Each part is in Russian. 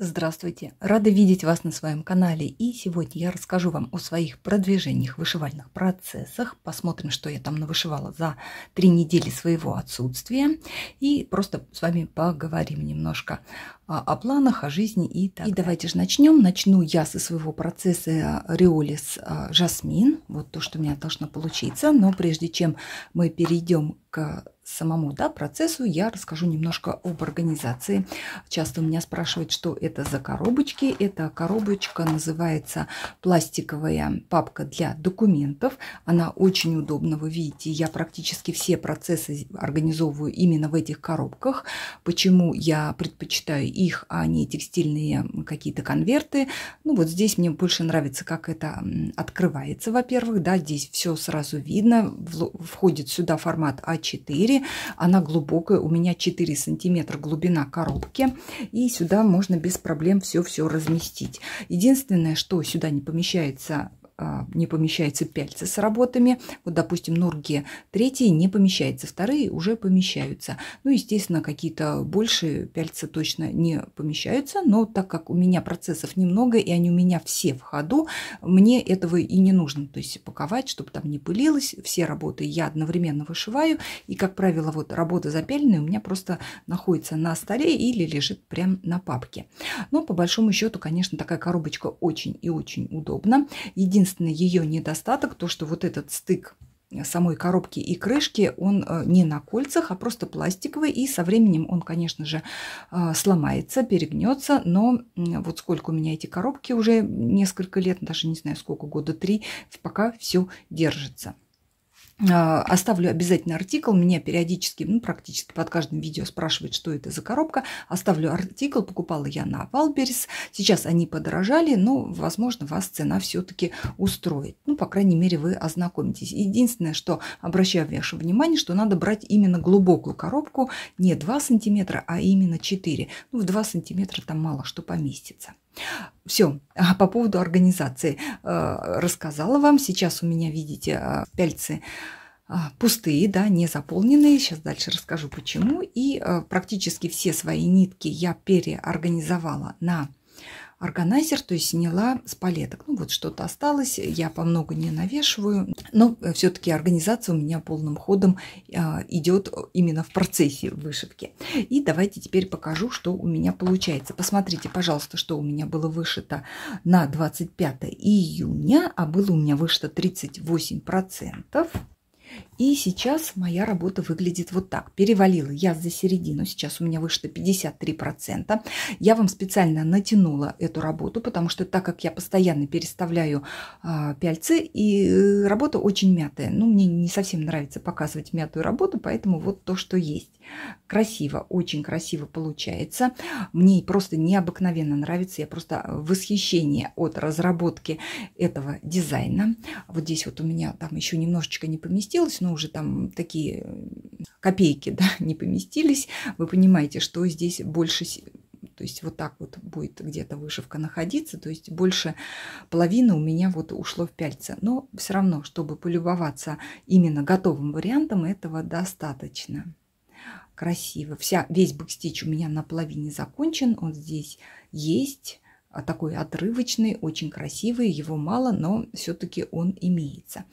Здравствуйте! Рада видеть вас на своем канале и сегодня я расскажу вам о своих продвижениях, вышивальных процессах, посмотрим, что я там навышивала за три недели своего отсутствия и просто с вами поговорим немножко а, о планах, о жизни и так И давайте же начнем. Начну я со своего процесса э, Риолис э, Жасмин, вот то, что у меня должно получиться, но прежде чем мы перейдем к самому да, процессу я расскажу немножко об организации. Часто у меня спрашивают, что это за коробочки. Эта коробочка называется пластиковая папка для документов. Она очень удобна, вы видите, я практически все процессы организовываю именно в этих коробках. Почему я предпочитаю их, а не текстильные какие-то конверты? Ну вот здесь мне больше нравится, как это открывается, во-первых, да, здесь все сразу видно, входит сюда формат А4, она глубокая, у меня 4 сантиметра глубина коробки. И сюда можно без проблем все-все разместить. Единственное, что сюда не помещается а, не помещается пяльцы с работами. Вот, допустим, норги третьи не помещается, вторые уже помещаются. Ну, естественно, какие-то большие пяльцы точно не помещаются, но так как у меня процессов немного, и они у меня все в ходу, мне этого и не нужно. То есть паковать, чтобы там не пылилось. Все работы я одновременно вышиваю, и, как правило, вот работа запяленная у меня просто находится на столе или лежит прям на папке. Но, по большому счету, конечно, такая коробочка очень и очень удобна. Единственное, единственный ее недостаток, то, что вот этот стык э, самой коробки и крышки, он э, не на кольцах, а просто пластиковый, и со временем он, конечно же, э, сломается, перегнется, но вот сколько у меня эти коробки уже несколько лет, даже не знаю сколько, года три, пока все держится. А, оставлю обязательно артикл. Меня периодически, ну, практически под каждым видео спрашивают, что это за коробка. Оставлю артикл. Покупала я на Валберис. Сейчас они подорожали, но, возможно, вас цена все-таки устроит. Ну, по крайней мере, вы ознакомитесь. Единственное, что обращаю ваше внимание, что надо брать именно глубокую коробку. Не 2 сантиметра, а именно 4. Ну, в 2 сантиметра там мало что поместится. Все, а по поводу организации э, рассказала вам. Сейчас у меня, видите, э, пяльцы э, пустые, да, не заполненные. Сейчас дальше расскажу почему. И практически все свои нитки я переорганизовала на органайзер, то есть сняла с палеток. Ну вот что-то осталось, я по много не навешиваю, но э, все-таки организация у меня полным ходом а, идет именно в процессе вышивки. И давайте теперь покажу, что у меня получается. Посмотрите, пожалуйста, что у меня было вышито на 25 июня, а было у меня вышито 38%. И сейчас моя работа выглядит вот так. Перевалила я за середину, сейчас у меня вышло 53%. Я вам специально натянула эту работу, потому что так как я постоянно переставляю э, пяльцы, и э, работа очень мятая. Ну, мне не совсем нравится показывать мятую работу, поэтому вот то, что есть. Красиво, очень красиво получается. Мне просто необыкновенно нравится. Я просто восхищение от разработки этого дизайна. Вот здесь вот у меня там еще немножечко не поместилось, но ну, уже там такие э, копейки, да, не поместились, вы понимаете, что здесь больше то есть вот так вот будет где-то вышивка находиться, то есть больше половины у меня вот ушло в пяльце. Но все равно, чтобы полюбоваться именно готовым вариантом, этого достаточно. Красиво. Вся, весь бэкстич у меня на половине закончен, он здесь есть. А, такой отрывочный, очень красивый, его мало, но все-таки он имеется.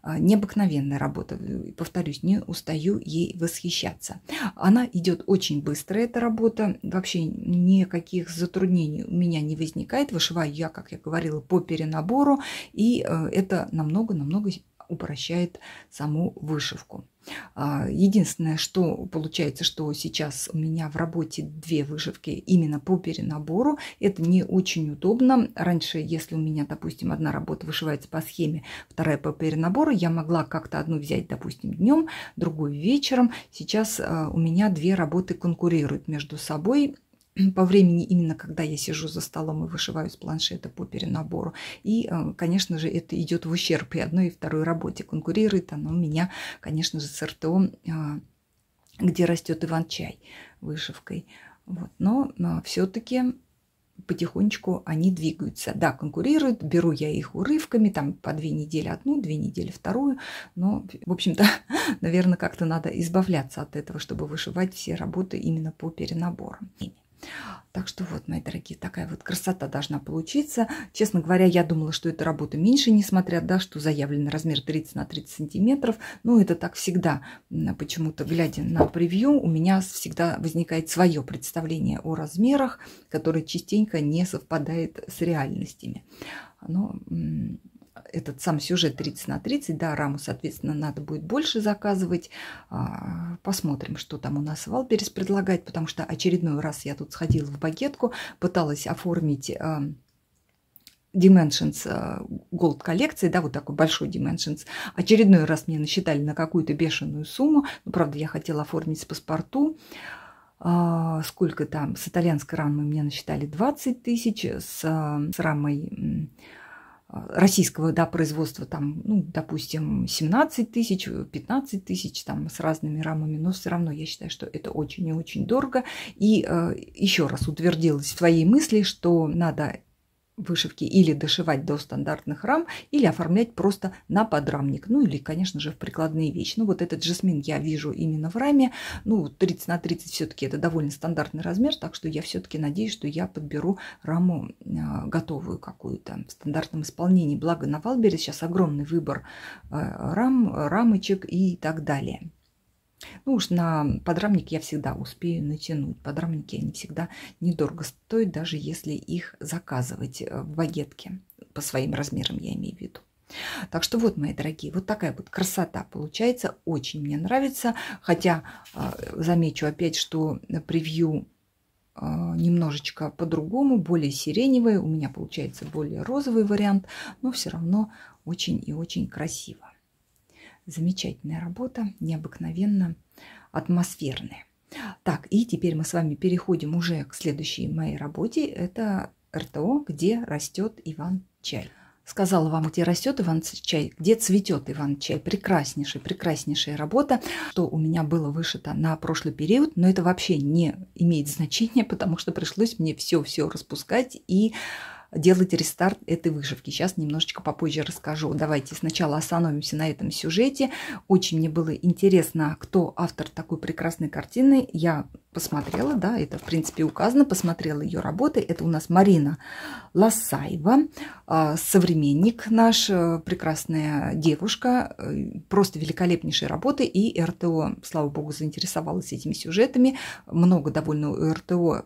А, необыкновенная работа, э, повторюсь, не устаю ей восхищаться. Она идет очень быстро, эта работа, вообще никаких затруднений у меня не возникает. Вышиваю я, как я говорила, по перенабору, и э, это намного-намного упрощает саму вышивку. А, единственное, что получается, что сейчас у меня в работе две вышивки именно по перенабору. Это не очень удобно. Раньше, если у меня, допустим, одна работа вышивается по схеме, вторая по перенабору, я могла как-то одну взять, допустим, днем, другую вечером. Сейчас а, у меня две работы конкурируют между собой по времени именно когда я сижу за столом и вышиваю с планшета по перенабору. И, э, конечно же, это идет в ущерб и одной, и второй работе. Конкурирует оно у меня, конечно же, с РТО, э, где растет Иван-чай вышивкой. Вот. Но, но э, все-таки потихонечку они двигаются. Да, конкурируют, беру я их урывками, там по две недели одну, две недели вторую, но, в общем-то, наверное, как-то надо избавляться от этого, чтобы вышивать все работы именно по перенаборам. Так что вот, мои дорогие, такая вот красота должна получиться. Честно говоря, я думала, что эта работа меньше, несмотря, да, что заявлен размер 30 на 30 сантиметров. Но это так всегда. Почему-то, глядя на превью, у меня всегда возникает свое представление о размерах, которое частенько не совпадает с реальностями. Но этот сам сюжет 30 на 30, да, раму, соответственно, надо будет больше заказывать. А, посмотрим, что там у нас Валберис предлагает, потому что очередной раз я тут сходила в багетку, пыталась оформить а, Dimensions а, Gold коллекции, да, вот такой большой Dimensions. Очередной раз мне насчитали на какую-то бешеную сумму. Ну, правда, я хотела оформить с паспорту. сколько там? С итальянской рамой мне насчитали 20 тысяч, с, с рамой российского да, производства, там, ну, допустим, 17 тысяч, 15 тысяч там, с разными рамами, но все равно я считаю, что это очень и очень дорого. И э, еще раз утвердилась в своей мысли, что надо вышивки или дошивать до стандартных рам, или оформлять просто на подрамник, ну или, конечно же, в прикладные вещи. Ну вот этот жасмин я вижу именно в раме, ну 30 на 30 все-таки это довольно стандартный размер, так что я все-таки надеюсь, что я подберу раму а, готовую какую-то в стандартном исполнении. Благо на Валбере сейчас огромный выбор а, рам, рамочек и так далее. Ну уж на подрамник я всегда успею натянуть. Подрамники они всегда недорого стоят, даже если их заказывать э, в багетке. По своим размерам я имею в виду. Так что вот, мои дорогие, вот такая вот красота получается. Очень мне нравится. Хотя а, замечу опять, что превью а, немножечко по-другому, более сиреневое. У меня получается более розовый вариант, но все равно очень и очень красиво. Замечательная работа, необыкновенно атмосферная. Так, и теперь мы с вами переходим уже к следующей моей работе. Это РТО «Где растет Иван-чай». Сказала вам, где растет Иван-чай, где цветет Иван-чай. Прекраснейшая, прекраснейшая работа, что у меня было вышито на прошлый период, но это вообще не имеет значения, потому что пришлось мне все-все распускать и делать рестарт этой выживки. Сейчас немножечко попозже расскажу. Давайте сначала остановимся на этом сюжете. Очень мне было интересно, кто автор такой прекрасной картины. Я посмотрела, да, это, в принципе, указано, посмотрела ее работы. Это у нас Марина Лосаева, а, современник наш, э, прекрасная девушка, э, просто великолепнейшие работы. И РТО, слава богу, заинтересовалась этими сюжетами. Много довольно у РТО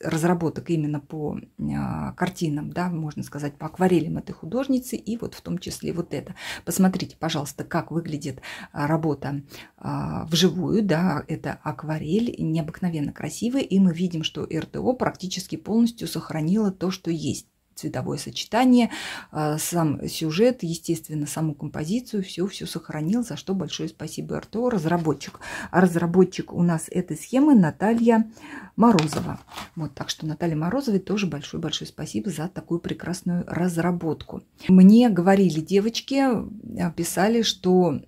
разработок именно по а, картинам, да, можно сказать, по акварелям этой художницы, и вот в том числе вот это. Посмотрите, пожалуйста, как выглядит работа а, вживую, да, это акварель, не необыкновенно красивые, и мы видим, что РТО практически полностью сохранило то, что есть цветовое сочетание, э, сам сюжет, естественно, саму композицию, все, все сохранил, за что большое спасибо РТО, разработчик. А разработчик у нас этой схемы Наталья Морозова. Вот, так что Наталья Морозовой тоже большое-большое спасибо за такую прекрасную разработку. Мне говорили девочки, э, писали, что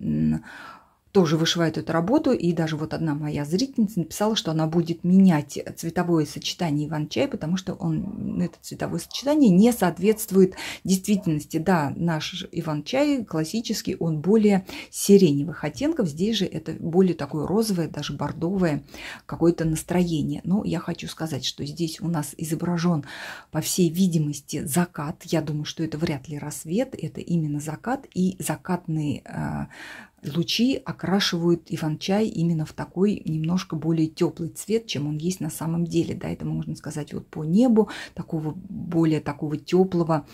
тоже вышивает эту работу. И даже вот одна моя зрительница написала, что она будет менять цветовое сочетание Иван-чай, потому что он, ну, это цветовое сочетание не соответствует действительности. Да, наш Иван-чай классический, он более сиреневых оттенков. Здесь же это более такое розовое, даже бордовое какое-то настроение. Но я хочу сказать, что здесь у нас изображен, по всей видимости, закат. Я думаю, что это вряд ли рассвет, это именно закат и закатные э, лучи окрашивают иван-чай именно в такой немножко более теплый цвет, чем он есть на самом деле. Да, это можно сказать вот по небу, такого более такого теплого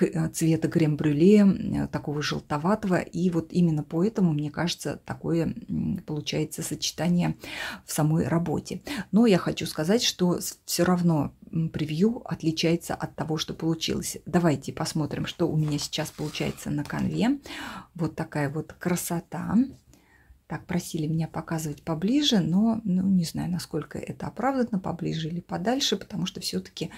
э, цвета грем-брюле, э, такого желтоватого. И вот именно поэтому, мне кажется, такое получается сочетание в самой работе. Но я хочу сказать, что все равно превью отличается от того, что получилось. Давайте посмотрим, что у меня сейчас получается на конве. Вот такая вот красота цвета. Так просили меня показывать поближе, но ну, не знаю, насколько это оправдано, поближе или подальше, потому что все-таки...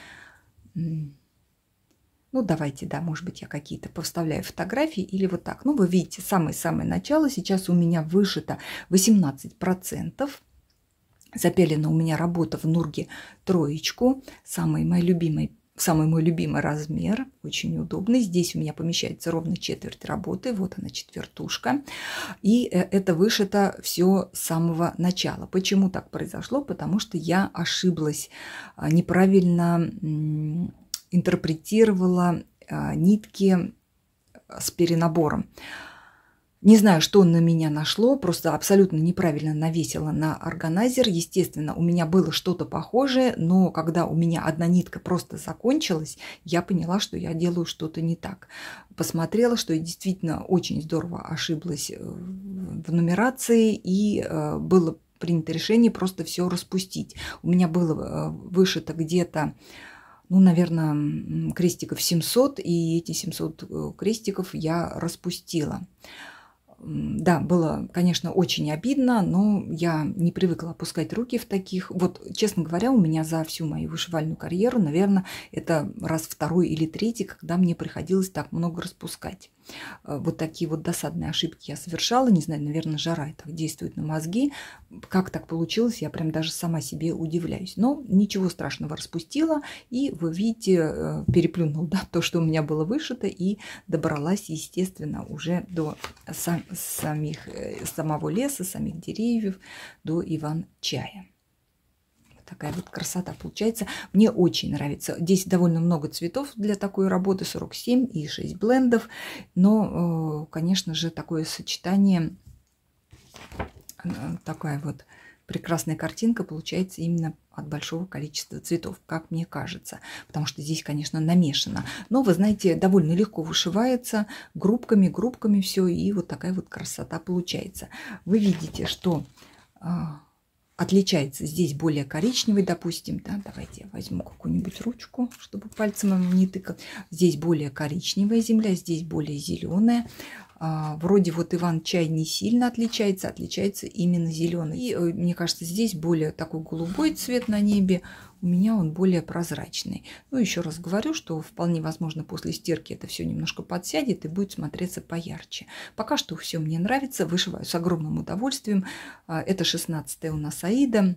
Ну, давайте, да, может быть, я какие-то поставляю фотографии или вот так. Ну, вы видите, самое-самое начало. Сейчас у меня вышито 18%. Запелена у меня работа в Нурге троечку. Самые мои любимые самый мой любимый размер, очень удобный. Здесь у меня помещается ровно четверть работы, вот она четвертушка. И э, это вышито все с самого начала. Почему так произошло? Потому что я ошиблась, а, неправильно интерпретировала а, нитки а, с перенабором. Не знаю, что на меня нашло, просто абсолютно неправильно навесила на органайзер. Естественно, у меня было что-то похожее, но когда у меня одна нитка просто закончилась, я поняла, что я делаю что-то не так. Посмотрела, что я действительно очень здорово ошиблась э, в нумерации и э, было принято решение просто все распустить. У меня было э, вышито где-то ну, наверное, крестиков 700, и эти 700 крестиков я распустила да, было, конечно, очень обидно, но я не привыкла опускать руки в таких. Вот, честно говоря, у меня за всю мою вышивальную карьеру, наверное, это раз второй или третий, когда мне приходилось так много распускать. Э, вот такие вот досадные ошибки я совершала. Не знаю, наверное, жара так действует на мозги. Как так получилось, я прям даже сама себе удивляюсь. Но ничего страшного распустила. И вы видите, э, переплюнул да, то, что у меня было вышито. И добралась, естественно, уже до сам, самих, э, самого леса, самих деревьев, до Иван-чая. Такая вот красота получается. Мне очень нравится. Здесь довольно много цветов для такой работы, 47 и 6 блендов. Но, э, конечно же, такое сочетание, э, такая вот прекрасная картинка получается именно от большого количества цветов, как мне кажется, потому что здесь, конечно, намешано. Но, вы знаете, довольно легко вышивается группками, группками все, и вот такая вот красота получается. Вы видите, что э, отличается. Здесь более коричневый, допустим. Да? Давайте я возьму какую-нибудь ручку, чтобы пальцем не тыкать. Здесь более коричневая земля, здесь более зеленая. А, вроде вот Иван чай не сильно отличается, отличается именно зеленый. И э, мне кажется, здесь более такой голубой цвет на небе, у меня он более прозрачный. Ну еще раз говорю, что вполне возможно после стирки это все немножко подсядет и будет смотреться поярче. Пока что все мне нравится, вышиваю с огромным удовольствием. А, это 16 у нас Аида.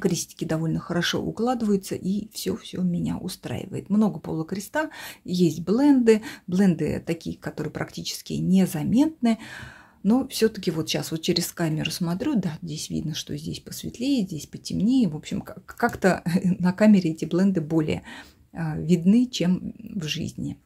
Крестики довольно хорошо укладываются и все-все меня устраивает. Много полукреста, есть бленды. Бленды такие, которые практически незаметны. Но все-таки вот сейчас вот через камеру смотрю, да, здесь видно, что здесь посветлее, здесь потемнее. В общем, как-то на камере эти бленды более а, видны, чем в жизни.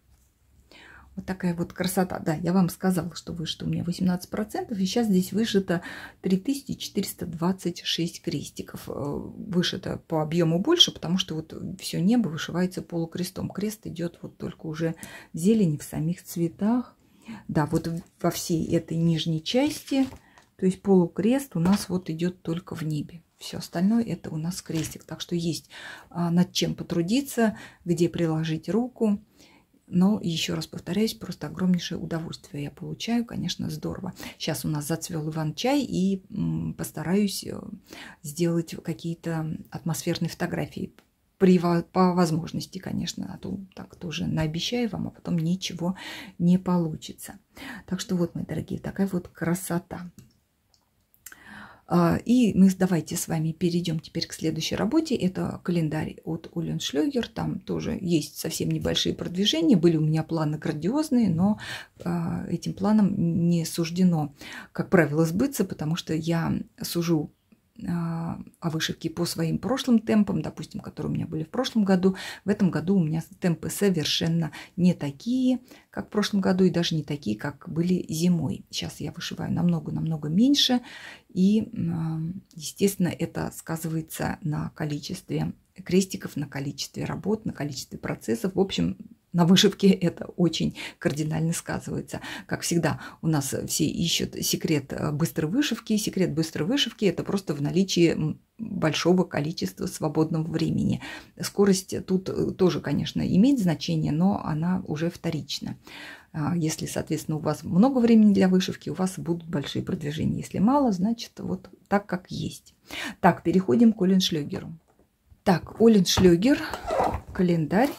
Вот такая вот красота. Да, я вам сказала, что вышло у меня 18%, и сейчас здесь вышито 3426 крестиков. Э, вышито по объему больше, потому что вот все небо вышивается полукрестом. Крест идет вот только уже в зелени, в самих цветах. Да, вот во всей этой нижней части, то есть полукрест у нас вот идет только в небе. Все остальное это у нас крестик. Так что есть а, над чем потрудиться, где приложить руку. Но, еще раз повторяюсь, просто огромнейшее удовольствие я получаю, конечно, здорово. Сейчас у нас зацвел Иван-чай, и постараюсь э, сделать какие-то атмосферные фотографии при, по возможности, конечно, а то так тоже наобещаю вам, а потом ничего не получится. Так что вот, мои дорогие, такая вот красота. А, и мы давайте с вами перейдем теперь к следующей работе. Это календарь от Улен Шлёгер. Там тоже есть совсем небольшие продвижения. Были у меня планы грандиозные, но а, этим планам не суждено, как правило, сбыться, потому что я сужу о а, а вышивке по своим прошлым темпам, допустим, которые у меня были в прошлом году. В этом году у меня темпы совершенно не такие, как в прошлом году, и даже не такие, как были зимой. Сейчас я вышиваю намного-намного меньше, и, а, естественно, это сказывается на количестве крестиков, на количестве работ, на количестве процессов. В общем, на вышивке это очень кардинально сказывается. Как всегда, у нас все ищут секрет э, быстрой вышивки. Секрет быстрой вышивки – это просто в наличии большого количества свободного времени. Скорость тут э, тоже, конечно, имеет значение, но она уже вторична. А, если, соответственно, у вас много времени для вышивки, у вас будут большие продвижения. Если мало, значит, вот так, как есть. Так, переходим к Олен Шлёгеру. Так, Олен Шлёгер, календарь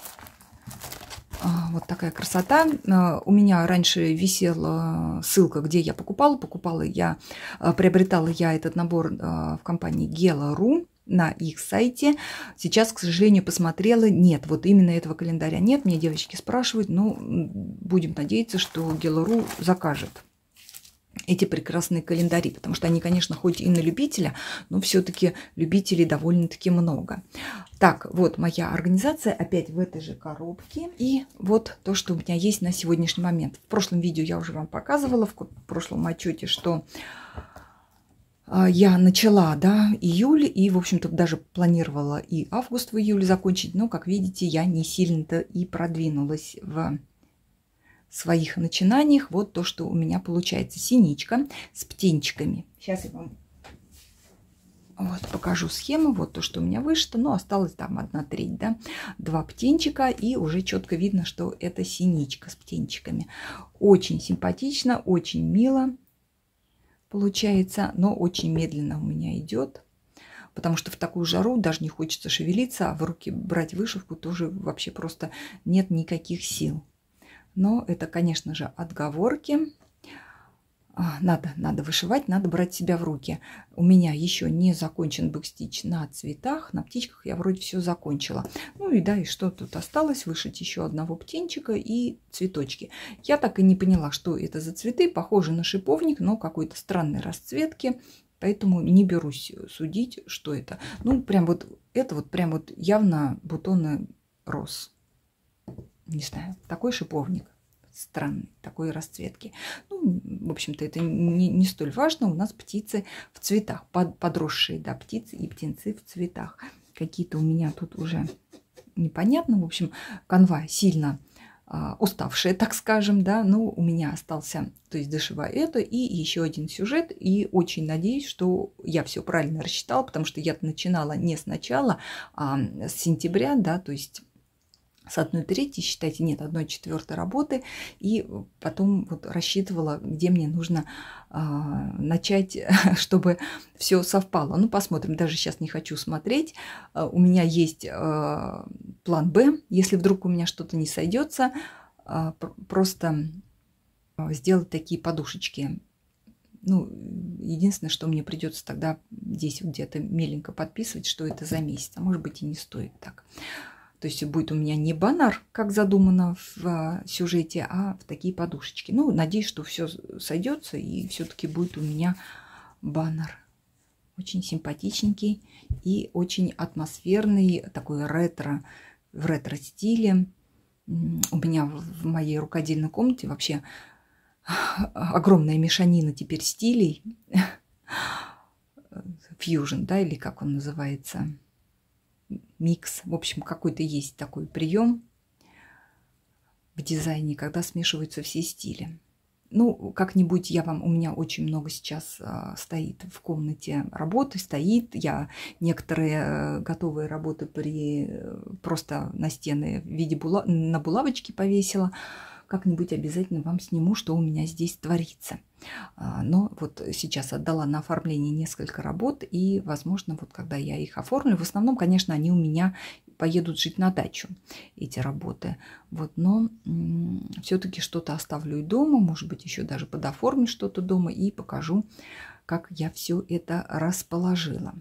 а, вот такая красота. А, у меня раньше висела ссылка, где я покупала. Покупала я, а, приобретала я этот набор в компании Gela.ru на их сайте. Сейчас, к сожалению, посмотрела, нет, вот именно этого календаря нет. Мне девочки спрашивают, ну, будем надеяться, что Gela.ru закажет эти прекрасные календари, потому что они, конечно, хоть и на любителя, но все-таки любителей довольно-таки много. Так, вот моя организация опять в этой же коробке. И вот то, что у меня есть на сегодняшний момент. В прошлом видео я уже вам показывала, в прошлом отчете, что а, я начала, да, июль, и, в общем-то, даже планировала и август в июле закончить, но, как видите, я не сильно-то и продвинулась в своих начинаниях. Вот то, что у меня получается. Синичка с птенчиками. Сейчас я вам вот покажу схему. Вот то, что у меня вышито. Ну, осталось там одна треть, да. Два птенчика. И уже четко видно, что это синичка с птенчиками. Очень симпатично, очень мило получается. Но очень медленно у меня идет потому что в такую жару даже не хочется шевелиться, а в руки брать вышивку тоже вообще просто нет никаких сил. Но это, конечно же, отговорки. А, надо, надо вышивать, надо брать себя в руки. У меня еще не закончен бэкстич на цветах, на птичках я вроде все закончила. Ну и да, и что тут осталось? Вышить еще одного птенчика и цветочки. Я так и не поняла, что это за цветы. Похоже на шиповник, но какой-то странной расцветки. Поэтому не берусь судить, что это. Ну, прям вот это вот прям вот явно бутоны роз не знаю, такой шиповник странной такой расцветки. Ну, в общем-то, это не, не столь важно. У нас птицы в цветах, под, подросшие, да, птицы и птенцы в цветах. Какие-то у меня тут уже непонятно. В общем, канва сильно э, уставшая, так скажем, да, но ну, у меня остался, то есть дошиваю это и еще один сюжет, и очень надеюсь, что я все правильно рассчитала, потому что я начинала не сначала, а с сентября, да, то есть с одной трети, считайте, нет, одной четвертой работы, и потом вот рассчитывала, где мне нужно э, начать, чтобы все совпало. Ну, посмотрим, даже сейчас не хочу смотреть. Э, у меня есть э, план Б, если вдруг у меня что-то не сойдется, э, просто сделать такие подушечки. Ну, единственное, что мне придется тогда здесь где-то меленько подписывать, что это за месяц, а может быть и не стоит так. То есть будет у меня не банар, как задумано в а, сюжете, а в такие подушечки. Ну, надеюсь, что все сойдется и все-таки будет у меня баннер. Очень симпатичненький и очень атмосферный, такой ретро, в ретро-стиле. У меня в моей рукодельной комнате вообще огромная мешанина теперь стилей. Фьюжн, да, или как он называется – микс. В общем, какой-то есть такой прием в дизайне, когда смешиваются все стили. Ну, как-нибудь я вам, у меня очень много сейчас а, стоит в комнате работы, стоит. Я некоторые э, готовые работы при, э, просто на стены в виде була, на булавочке повесила как-нибудь обязательно вам сниму, что у меня здесь творится. А, но вот сейчас отдала на оформление несколько работ, и, возможно, вот когда я их оформлю, в основном, конечно, они у меня поедут жить на дачу, эти работы. Вот, но все-таки что-то оставлю и дома, может быть, еще даже подоформлю что-то дома и покажу, как я все это расположила.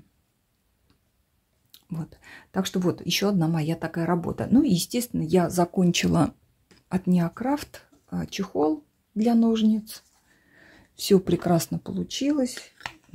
Вот. Так что вот еще одна моя такая работа. Ну и, естественно, я закончила от Неокрафт а чехол для ножниц. Все прекрасно получилось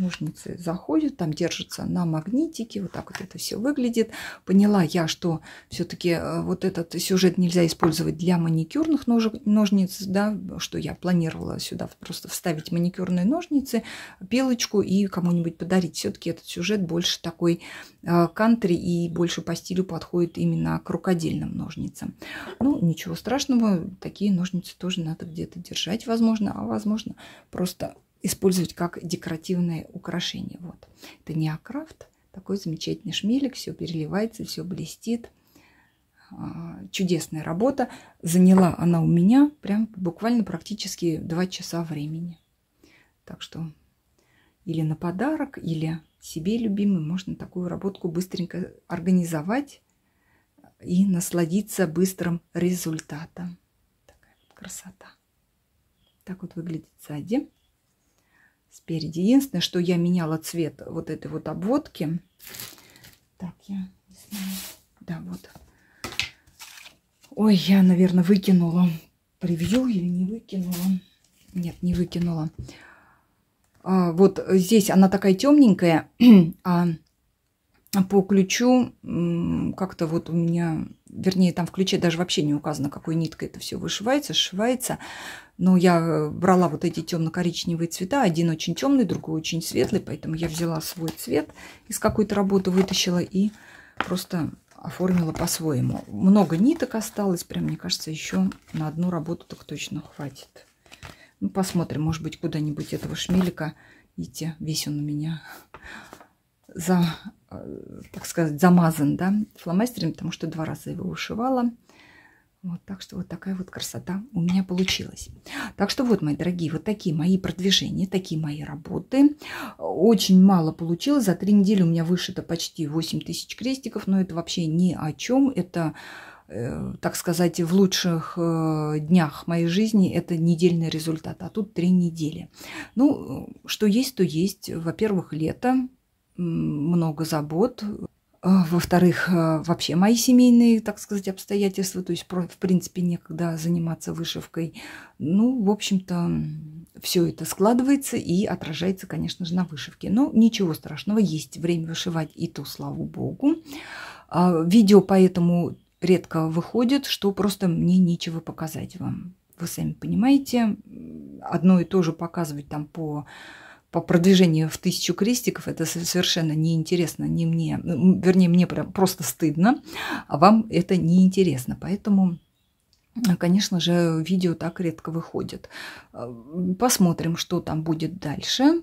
ножницы заходят, там держится на магнитике, вот так вот это все выглядит. Поняла я, что все-таки э, вот этот сюжет нельзя использовать для маникюрных ножек, ножниц, да, что я планировала сюда просто вставить маникюрные ножницы, пилочку и кому-нибудь подарить. Все-таки этот сюжет больше такой э, кантри и больше по стилю подходит именно к рукодельным ножницам. Ну, ничего страшного, такие ножницы тоже надо где-то держать, возможно, а возможно просто использовать как декоративное украшение. Вот. Это неокрафт, такой замечательный шмелик, все переливается, все блестит. А, чудесная работа. Заняла она у меня прям буквально практически 2 часа времени. Так что или на подарок, или себе любимый можно такую работку быстренько организовать и насладиться быстрым результатом. Такая вот красота. Так вот выглядит сзади спереди. Единственное, что я меняла цвет вот этой вот обводки. Так, я не знаю. Да, вот. Ой, я, наверное, выкинула превью или не выкинула. Нет, не выкинула. А, вот здесь она такая темненькая, а по ключу как-то вот у меня, вернее, там в ключе даже вообще не указано, какой ниткой это все вышивается, сшивается. Но я э, брала вот эти темно-коричневые цвета. Один очень темный, другой очень светлый. Поэтому я взяла свой цвет из какой-то работы, вытащила и просто оформила по-своему. Много ниток осталось. Прям, мне кажется, еще на одну работу так точно хватит. Ну, посмотрим, может быть, куда-нибудь этого шмелика. идти, весь он у меня за, э, так сказать, замазан да, фломастером, потому что два раза его вышивала. Вот, так что вот такая вот красота у меня получилась. Так что вот, мои дорогие, вот такие мои продвижения, такие мои работы. Очень мало получилось. За три недели у меня вышито почти 8 тысяч крестиков, но это вообще ни о чем. Это, э, так сказать, в лучших э, днях моей жизни это недельный результат, а тут три недели. Ну, что есть, то есть. Во-первых, лето, много забот. Э, во-вторых, э, вообще мои семейные, так сказать, обстоятельства, то есть, в принципе, некогда заниматься вышивкой. Ну, в общем-то, все это складывается и отражается, конечно же, на вышивке. Но ничего страшного, есть время вышивать, и то, слава богу. А, видео поэтому редко выходит, что просто мне нечего показать вам. Вы сами понимаете, одно и то же показывать там по по продвижению в тысячу крестиков, это совершенно неинтересно, не мне, вернее, мне прям просто стыдно, а вам это неинтересно. Поэтому э, конечно же, видео так редко выходит. Э, посмотрим, что там будет дальше.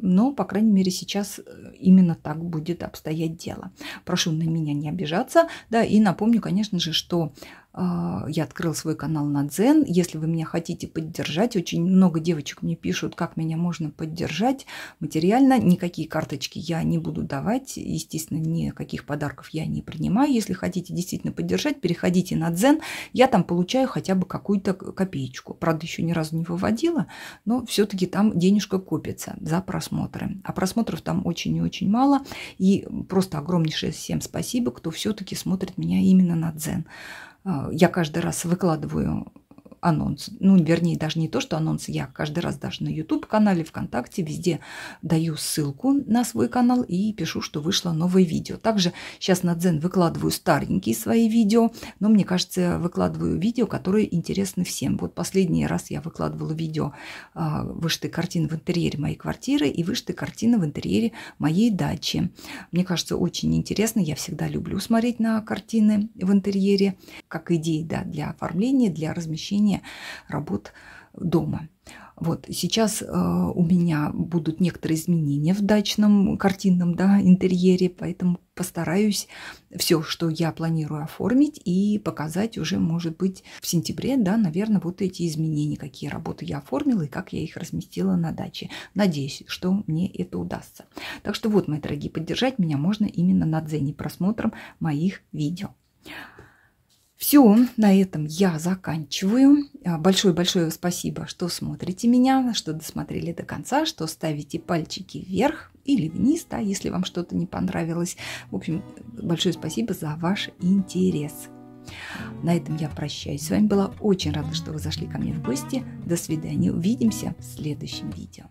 Но, по крайней мере, сейчас э, именно так будет обстоять дело. Прошу на меня не обижаться. Да, и напомню, конечно же, что а, я открыл свой канал на Дзен. Если вы меня хотите поддержать, очень много девочек мне пишут, как меня можно поддержать материально. Никакие карточки я не буду давать, естественно, никаких подарков я не принимаю. Если хотите действительно поддержать, переходите на Дзен. Я там получаю хотя бы какую-то копеечку. Правда, еще ни разу не выводила, но все-таки там денежка копится за просмотры. А просмотров там очень и очень мало. И просто огромнейшее всем спасибо, кто все-таки смотрит меня именно на Дзен. Э, я каждый раз выкладываю анонс. Ну, вернее, даже не то, что анонс, я каждый раз даже на YouTube-канале, ВКонтакте, везде даю ссылку на свой канал и пишу, что вышло новое видео. Также сейчас на Дзен выкладываю старенькие свои видео, но мне кажется, выкладываю видео, которые интересны всем. Вот последний раз я выкладывала видео э, а, вышитые картины в интерьере моей квартиры и вышитые картины в интерьере моей дачи. Мне кажется, очень интересно. Я всегда люблю смотреть на картины в интерьере, как идеи да, для оформления, для размещения продолжение работ дома. Вот сейчас э, у меня будут некоторые изменения в дачном картинном да, интерьере, поэтому постараюсь все, что я планирую оформить и показать уже, может быть, в сентябре, да, наверное, вот эти изменения, какие работы я оформила и как я их разместила на даче. Надеюсь, что мне это удастся. Так что вот, мои дорогие, поддержать меня можно именно на дзене просмотром моих видео. Все, на этом я заканчиваю. А, большое-большое спасибо, что смотрите меня, что досмотрели до конца, что ставите пальчики вверх или вниз, да, если вам что-то не понравилось. В общем, большое спасибо за ваш интерес. На этом я прощаюсь. С вами была очень рада, что вы зашли ко мне в гости. До свидания. Увидимся в следующем видео.